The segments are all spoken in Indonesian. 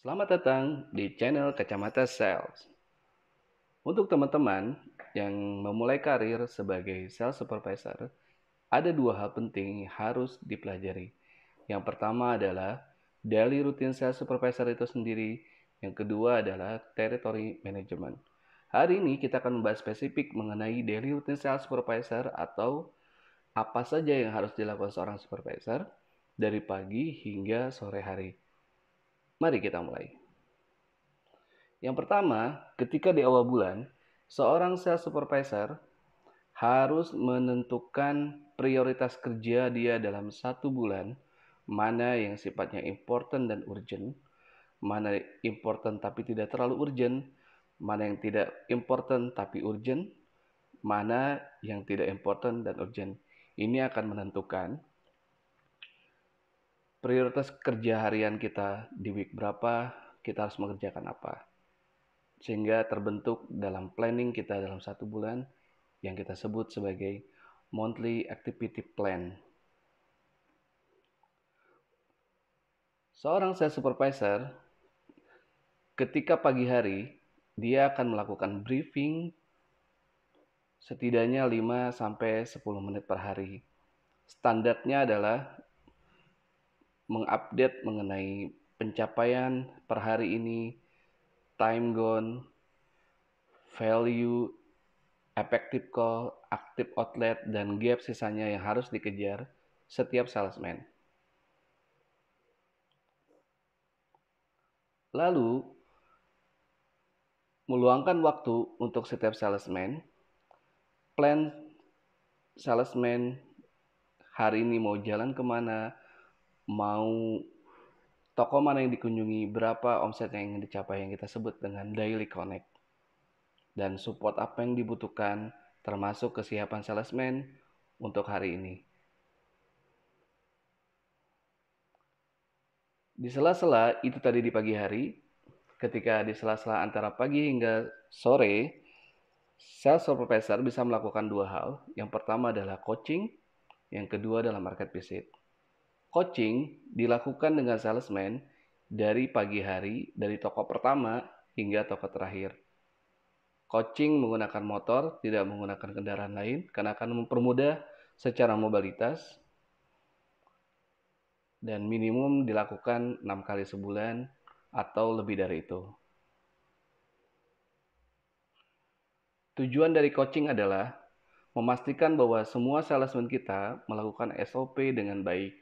Selamat datang di channel Kacamata Sales. Untuk teman-teman yang memulai karir sebagai sales supervisor, ada dua hal penting yang harus dipelajari. Yang pertama adalah daily rutin sales supervisor itu sendiri. Yang kedua adalah territory management. Hari ini kita akan membahas spesifik mengenai daily rutin sales supervisor atau apa saja yang harus dilakukan seorang supervisor dari pagi hingga sore hari. Mari kita mulai. Yang pertama, ketika di awal bulan, seorang sales supervisor harus menentukan prioritas kerja dia dalam satu bulan, mana yang sifatnya important dan urgent, mana important tapi tidak terlalu urgent, mana yang tidak important tapi urgent, mana yang tidak important dan urgent. Ini akan menentukan prioritas kerja harian kita di week berapa, kita harus mengerjakan apa. Sehingga terbentuk dalam planning kita dalam satu bulan yang kita sebut sebagai monthly activity plan. Seorang sales supervisor ketika pagi hari dia akan melakukan briefing setidaknya 5 10 menit per hari. Standarnya adalah mengupdate mengenai pencapaian per hari ini, time gone, value, effective call, active outlet, dan gap sisanya yang harus dikejar setiap salesman. Lalu, meluangkan waktu untuk setiap salesman, plan salesman hari ini mau jalan kemana, mau toko mana yang dikunjungi, berapa omset yang ingin dicapai yang kita sebut dengan daily connect. Dan support apa yang dibutuhkan termasuk kesiapan salesman untuk hari ini. Di sela-sela itu tadi di pagi hari, ketika di sela-sela antara pagi hingga sore, sales professor bisa melakukan dua hal. Yang pertama adalah coaching, yang kedua adalah market visit. Coaching dilakukan dengan salesman dari pagi hari, dari toko pertama hingga toko terakhir. Coaching menggunakan motor, tidak menggunakan kendaraan lain, karena akan mempermudah secara mobilitas dan minimum dilakukan enam kali sebulan atau lebih dari itu. Tujuan dari coaching adalah memastikan bahwa semua salesman kita melakukan SOP dengan baik,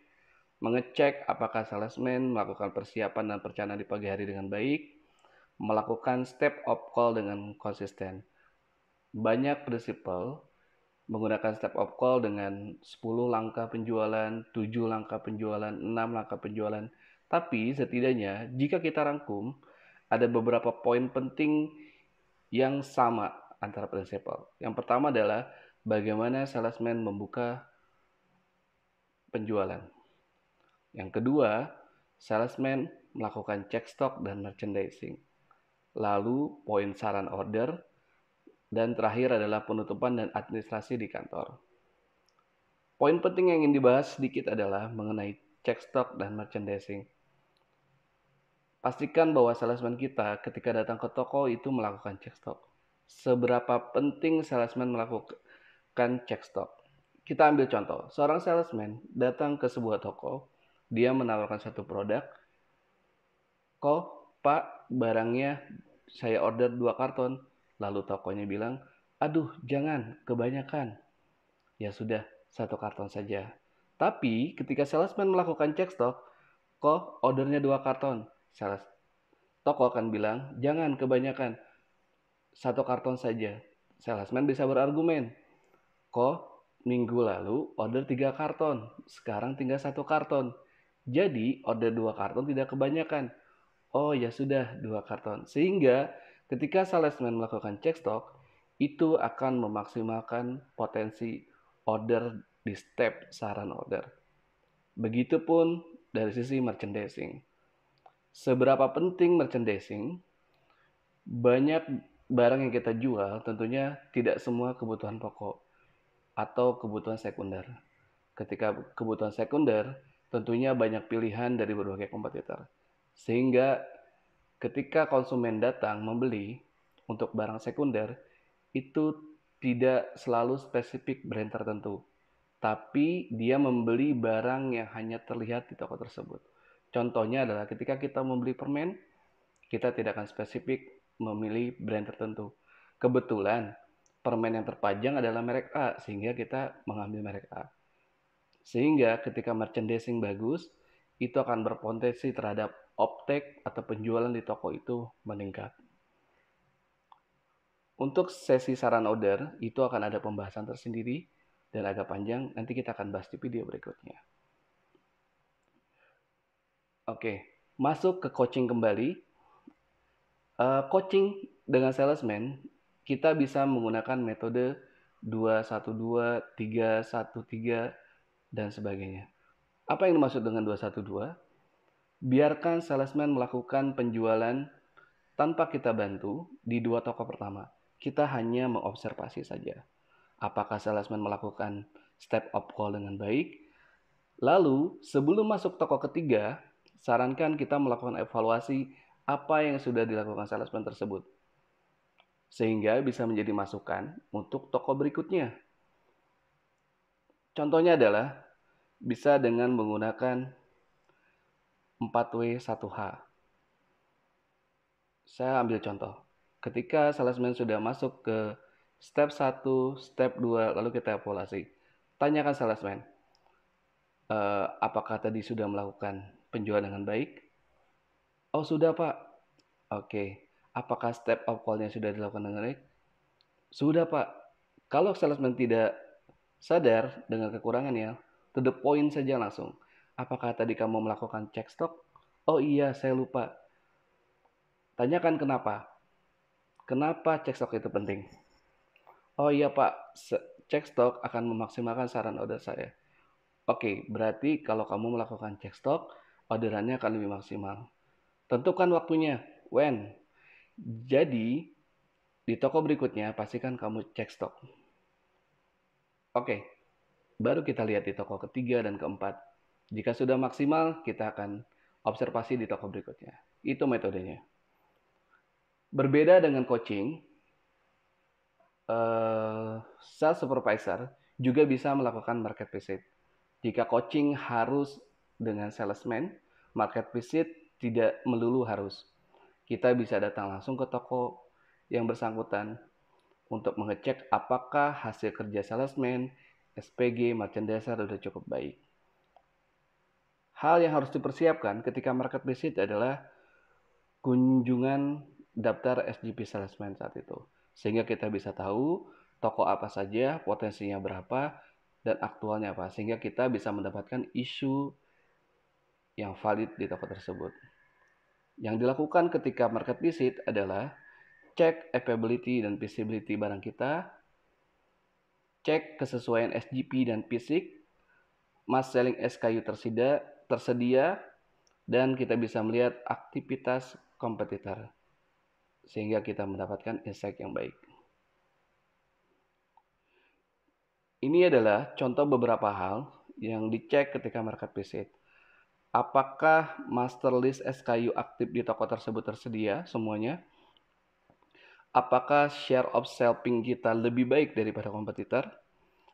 mengecek apakah salesman melakukan persiapan dan perencanaan di pagi hari dengan baik, melakukan step of call dengan konsisten. Banyak prinsipal menggunakan step of call dengan 10 langkah penjualan, 7 langkah penjualan, 6 langkah penjualan. Tapi setidaknya jika kita rangkum, ada beberapa poin penting yang sama antara prinsipal. Yang pertama adalah bagaimana salesman membuka penjualan. Yang kedua, salesman melakukan cek stok dan merchandising. Lalu poin saran order dan terakhir adalah penutupan dan administrasi di kantor. Poin penting yang ingin dibahas sedikit adalah mengenai cek stok dan merchandising. Pastikan bahwa salesman kita ketika datang ke toko itu melakukan cek stok. Seberapa penting salesman melakukan cek stok? Kita ambil contoh, seorang salesman datang ke sebuah toko, dia menawarkan satu produk kok pak barangnya saya order dua karton lalu tokonya bilang aduh jangan kebanyakan ya sudah satu karton saja tapi ketika salesman melakukan cek stok kok ordernya dua karton sales toko akan bilang jangan kebanyakan satu karton saja salesman bisa berargumen kok minggu lalu order tiga karton sekarang tinggal satu karton jadi order dua karton tidak kebanyakan. Oh ya sudah dua karton. Sehingga ketika salesman melakukan cek stok itu akan memaksimalkan potensi order di step saran order. Begitupun dari sisi merchandising. Seberapa penting merchandising? Banyak barang yang kita jual tentunya tidak semua kebutuhan pokok atau kebutuhan sekunder. Ketika kebutuhan sekunder, Tentunya banyak pilihan dari berbagai kompetitor. Sehingga ketika konsumen datang membeli untuk barang sekunder, itu tidak selalu spesifik brand tertentu. Tapi dia membeli barang yang hanya terlihat di toko tersebut. Contohnya adalah ketika kita membeli permen, kita tidak akan spesifik memilih brand tertentu. Kebetulan permen yang terpajang adalah merek A, sehingga kita mengambil merek A. Sehingga ketika merchandising bagus, itu akan berpotensi terhadap optek atau penjualan di toko itu meningkat. Untuk sesi saran order, itu akan ada pembahasan tersendiri dan agak panjang. Nanti kita akan bahas di video berikutnya. Oke, masuk ke coaching kembali. Uh, coaching dengan salesman, kita bisa menggunakan metode 212, 313, dan sebagainya. Apa yang dimaksud dengan 212? Biarkan salesman melakukan penjualan tanpa kita bantu di dua toko pertama. Kita hanya mengobservasi saja. Apakah salesman melakukan step up call dengan baik? Lalu, sebelum masuk toko ketiga, sarankan kita melakukan evaluasi apa yang sudah dilakukan salesman tersebut. Sehingga bisa menjadi masukan untuk toko berikutnya Contohnya adalah bisa dengan menggunakan 4W1H. Saya ambil contoh. Ketika salesman sudah masuk ke step 1, step 2, lalu kita evaluasi. Tanyakan salesman, eh, apakah tadi sudah melakukan penjualan dengan baik? Oh, sudah Pak. Oke. Apakah step of call-nya sudah dilakukan dengan baik? Sudah Pak. Kalau salesman tidak Sadar dengan kekurangannya, to the point saja langsung. Apakah tadi kamu melakukan cek stok? Oh iya, saya lupa. Tanyakan kenapa. Kenapa cek stok itu penting? Oh iya Pak, cek stok akan memaksimalkan saran order saya. Oke, berarti kalau kamu melakukan cek stok, orderannya akan lebih maksimal. Tentukan waktunya, when. Jadi, di toko berikutnya pastikan kamu cek stok. Oke, baru kita lihat di toko ketiga dan keempat. Jika sudah maksimal, kita akan observasi di toko berikutnya. Itu metodenya. Berbeda dengan coaching, eh, sales supervisor juga bisa melakukan market visit. Jika coaching harus dengan salesman, market visit tidak melulu harus. Kita bisa datang langsung ke toko yang bersangkutan untuk mengecek apakah hasil kerja salesman, SPG, merchandiser sudah cukup baik. Hal yang harus dipersiapkan ketika market visit adalah kunjungan daftar SGP salesman saat itu. Sehingga kita bisa tahu toko apa saja, potensinya berapa, dan aktualnya apa. Sehingga kita bisa mendapatkan isu yang valid di toko tersebut. Yang dilakukan ketika market visit adalah cek availability dan visibility barang kita, cek kesesuaian SGP dan fisik, mass selling SKU tersedia, tersedia dan kita bisa melihat aktivitas kompetitor sehingga kita mendapatkan insight yang baik. Ini adalah contoh beberapa hal yang dicek ketika market visit. Apakah master list SKU aktif di toko tersebut tersedia semuanya? Apakah share of selling kita lebih baik daripada kompetitor?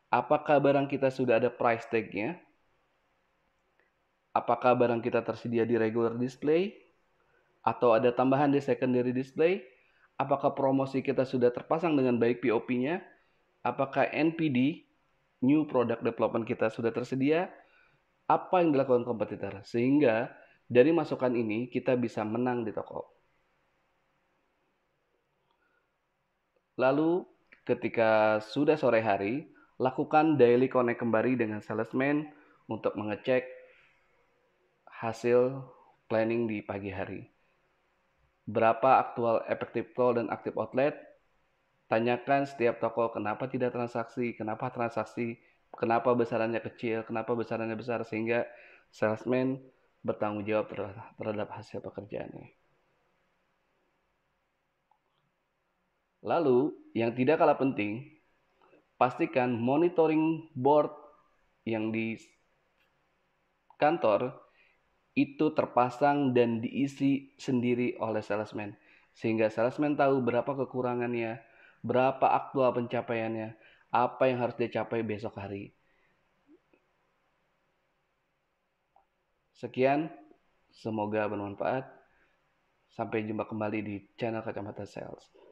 Apakah barang kita sudah ada price tag-nya? Apakah barang kita tersedia di regular display? Atau ada tambahan di secondary display? Apakah promosi kita sudah terpasang dengan baik POP-nya? Apakah NPD, new product development kita sudah tersedia? Apa yang dilakukan kompetitor? Sehingga dari masukan ini kita bisa menang di toko. Lalu, ketika sudah sore hari, lakukan daily connect kembali dengan salesman untuk mengecek hasil planning di pagi hari. Berapa aktual efektif call dan aktif outlet? Tanyakan setiap toko kenapa tidak transaksi, kenapa transaksi, kenapa besarannya kecil, kenapa besarannya besar sehingga salesman bertanggung jawab terhadap hasil pekerjaannya. Lalu, yang tidak kalah penting, pastikan monitoring board yang di kantor itu terpasang dan diisi sendiri oleh salesman sehingga salesman tahu berapa kekurangannya, berapa aktual pencapaiannya, apa yang harus dia capai besok hari. Sekian, semoga bermanfaat. Sampai jumpa kembali di channel Kacamata Sales.